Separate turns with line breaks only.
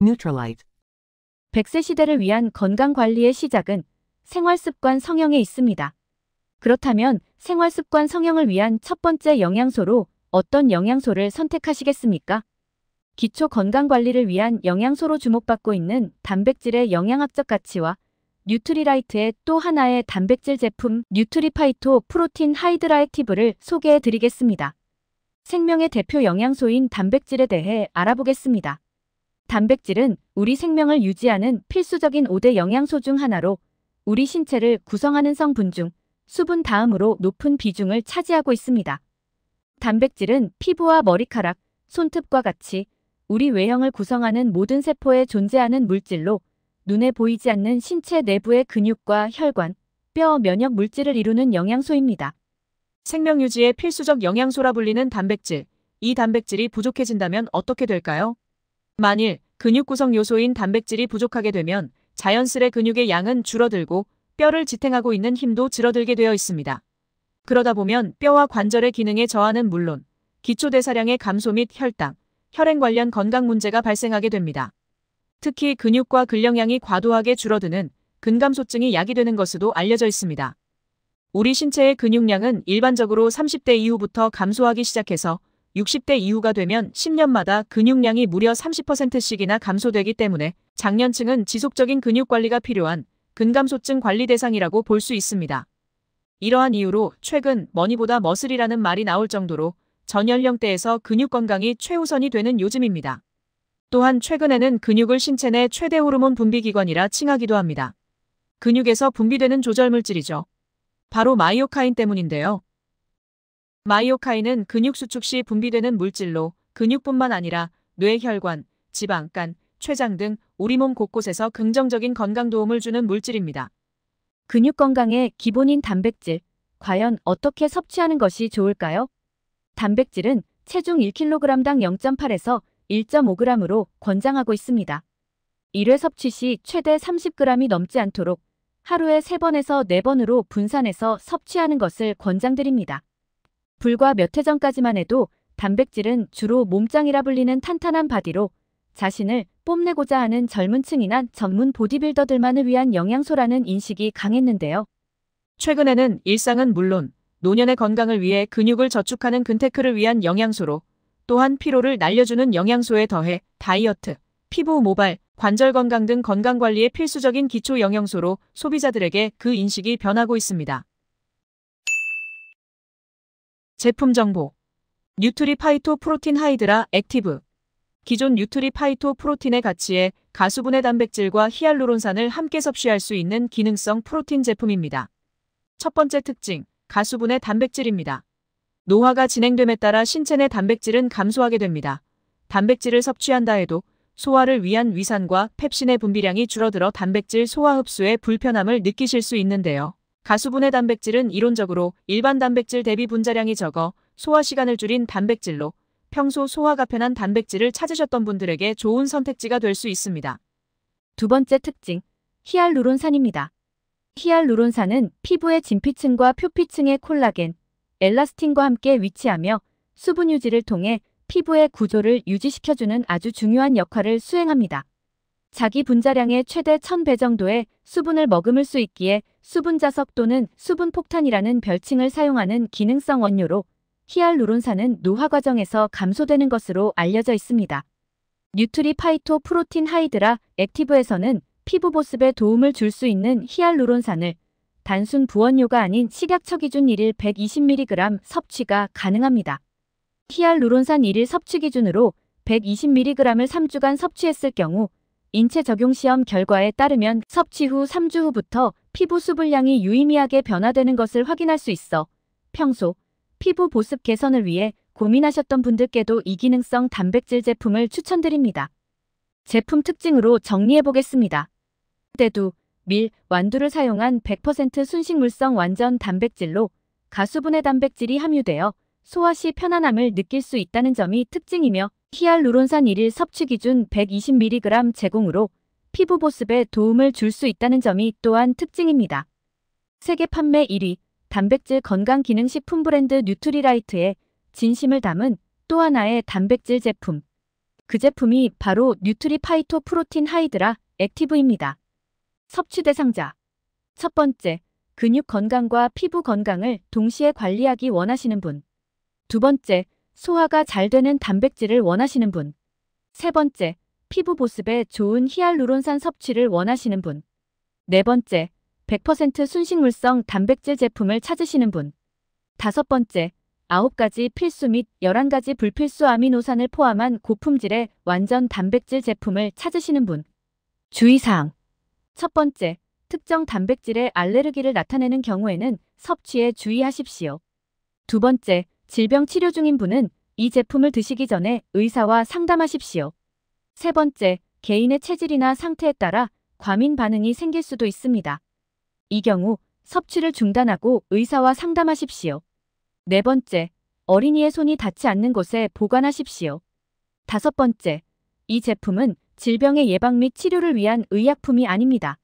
Neutralite. 1세 시대를 위한 건강관리의 시작은 생활습관 성형에 있습니다. 그렇다면 생활습관 성형을 위한 첫 번째 영양소로 어떤 영양소를 선택하시겠습니까? 기초 건강관리를 위한 영양소로 주목받고 있는 단백질의 영양학적 가치와 뉴트리라이트의 또 하나의 단백질 제품 뉴트리파이토 프로틴 하이드라액티브를 소개해드리겠습니다. 생명의 대표 영양소인 단백질에 대해 알아보겠습니다. 단백질은 우리 생명을 유지하는 필수적인 5대 영양소 중 하나로 우리 신체를 구성하는 성분 중 수분 다음으로 높은 비중을 차지하고 있습니다. 단백질은 피부와 머리카락, 손톱과 같이 우리 외형을 구성하는 모든 세포에 존재하는 물질로 눈에 보이지 않는 신체 내부의 근육과 혈관, 뼈, 면역 물질을 이루는 영양소입니다. 생명 유지의
필수적 영양소라 불리는 단백질, 이 단백질이 부족해진다면 어떻게 될까요? 만일 근육 구성 요소인 단백질이 부족하게 되면 자연스레 근육의 양은 줄어들고 뼈를 지탱하고 있는 힘도 줄어들게 되어 있습니다. 그러다 보면 뼈와 관절의 기능의 저하는 물론 기초대사량의 감소 및 혈당, 혈행 관련 건강 문제가 발생하게 됩니다. 특히 근육과 근력량이 과도하게 줄어드는 근감소증이 약이 되는 것으로 알려져 있습니다. 우리 신체의 근육량은 일반적으로 30대 이후부터 감소하기 시작해서 60대 이후가 되면 10년마다 근육량이 무려 30%씩이나 감소되기 때문에 장년층은 지속적인 근육 관리가 필요한 근감소증 관리 대상이라고 볼 수 있습니다. 이러한 이유로 최근 머니보다 머슬이라는 말이 나올 정도로 전 연령대에서 근육 건강이 최우선이 되는 요즘입니다. 또한 최근에는 근육을 신체 내 최대 호르몬 분비기관이라 칭하기도 합니다. 근육에서 분비되는 조절물질이죠. 바로 마이오카인 때문인데요. 마이오카인은 근육 수축 시 분비되는 물질로 근육뿐만 아니라 뇌 혈관, 지방, 간, 췌장 등 우리 몸 곳곳에서 긍정적인 건강 도움을 주는 물질입니다.
근육 건강의 기본인 단백질, 과연 어떻게 섭취하는 것이 좋을까요? 단백질은 체중 1kg당 0.8에서 1.5g으로 권장하고 있습니다. 1회 섭취 시 최대 30g이 넘지 않도록 하루에 3번에서 4번으로 분산해서 섭취하는 것을 권장드립니다. 불과 몇 해 전까지만 해도 단백질은 주로 몸짱이라 불리는 탄탄한 바디로 자신을 뽐내고자 하는 젊은 층이나 전문 보디빌더들만을 위한 영양소라는 인식이 강했는데요. 최근에는
일상은 물론 노년의 건강을 위해 근육을 저축하는 근테크를 위한 영양소로 또한 피로를 날려주는 영양소에 더해 다이어트, 피부 모발, 관절 건강 등 건강관리의 필수적인 기초 영양소로 소비자들에게 그 인식이 변하고 있습니다. 제품 정보 뉴트리 파이토 프로틴 하이드라 액티브 기존 뉴트리 파이토 프로틴의 가치에 가수분해 단백질과 히알루론산을 함께 섭취할 수 있는 기능성 프로틴 제품입니다. 첫 번째 특징, 가수분해 단백질입니다. 노화가 진행됨에 따라 신체 내 단백질은 감소하게 됩니다. 단백질을 섭취한다 해도 소화를 위한 위산과 펩신의 분비량이 줄어들어 단백질 소화 흡수에 불편함을 느끼실 수 있는데요. 가수분해 단백질은 이론적으로 일반 단백질 대비 분자량이 적어 소화 시간을 줄인 단백질로 평소 소화가 편한 단백질을 찾으셨던 분들에게 좋은
선택지가 될 수 있습니다. 두 번째 특징, 히알루론산입니다. 히알루론산은 피부의 진피층과 표피층의 콜라겐, 엘라스틴과 함께 위치하며 수분 유지를 통해 피부의 구조를 유지시켜주는 아주 중요한 역할을 수행합니다. 자기 분자량의 최대 1000배 정도의 수분을 머금을 수 있기에 수분자석 또는 수분폭탄이라는 별칭을 사용하는 기능성 원료로 히알루론산은 노화 과정에서 감소되는 것으로 알려져 있습니다. 뉴트리 파이토 프로틴 하이드라 액티브에서는 피부 보습에 도움을 줄 수 있는 히알루론산을 단순 부원료가 아닌 식약처 기준 1일 120mg 섭취가 가능합니다. 히알루론산 1일 섭취 기준으로 120mg을 3주간 섭취했을 경우 인체 적용 시험 결과에 따르면 섭취 후 3주 후부터 피부 수분량이 유의미하게 변화되는 것을 확인할 수 있어 평소 피부 보습 개선을 위해 고민하셨던 분들께도 이기능성 단백질 제품을 추천드립니다. 제품 특징으로 정리해보겠습니다. 때도 밀, 완두를 사용한 100% 순식물성 완전 단백질로 가수분해 단백질이 함유되어 소화 시 편안함을 느낄 수 있다는 점이 특징이며 히알루론산 1일 섭취 기준 120mg 제공으로 피부 보습에 도움을 줄 수 있다는 점이 또한 특징입니다. 세계 판매 1위 단백질 건강기능식품 브랜드 뉴트리라이트의 진심을 담은 또 하나의 단백질 제품. 그 제품이 바로 뉴트리 파이토 프로틴 하이드라 액티브입니다. 섭취 대상자 첫 번째, 근육 건강과 피부 건강을 동시에 관리하기 원하시는 분. 두 번째, 소화가 잘 되는 단백질을 원하시는 분. 세 번째, 피부 보습에 좋은 히알루론산 섭취를 원하시는 분. 네 번째, 100% 순식물성 단백질 제품을 찾으시는 분. 다섯 번째, 9가지 필수 및 11가지 불필수 아미노산을 포함한 고품질의 완전 단백질 제품을 찾으시는 분. 주의사항 첫 번째, 특정 단백질에 알레르기를 나타내는 경우에는 섭취에 주의하십시오. 두 번째, 질병 치료 중인 분은 이 제품을 드시기 전에 의사와 상담하십시오. 세 번째, 개인의 체질이나 상태에 따라 과민 반응이 생길 수도 있습니다. 이 경우 섭취를 중단하고 의사와 상담하십시오. 네 번째, 어린이의 손이 닿지 않는 곳에 보관하십시오. 다섯 번째, 이 제품은 질병의 예방 및 치료를 위한 의약품이 아닙니다.